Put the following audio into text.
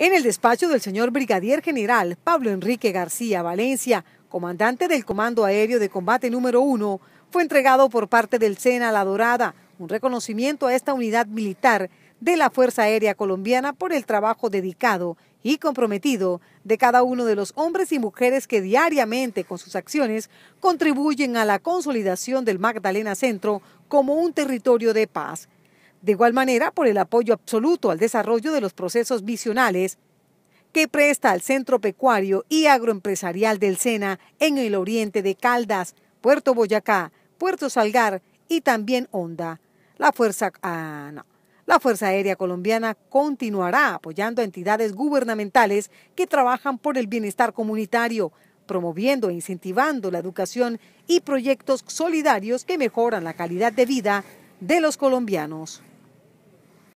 En el despacho del señor Brigadier General Pablo Enrique García Valencia, comandante del Comando Aéreo de Combate número 1, fue entregado por parte del SENA La Dorada un reconocimiento a esta unidad militar de la Fuerza Aérea Colombiana por el trabajo dedicado y comprometido de cada uno de los hombres y mujeres que diariamente con sus acciones contribuyen a la consolidación del Magdalena Centro como un territorio de paz de igual manera, por el apoyo absoluto al desarrollo de los procesos visionales que presta al Centro Pecuario y Agroempresarial del SENA en el oriente de Caldas, Puerto Boyacá, Puerto Salgar y también Honda. La Fuerza, ah, La Fuerza Aérea Colombiana continuará apoyando a entidades gubernamentales que trabajan por el bienestar comunitario, promoviendo e incentivando la educación y proyectos solidarios que mejoran la calidad de vida de los colombianos.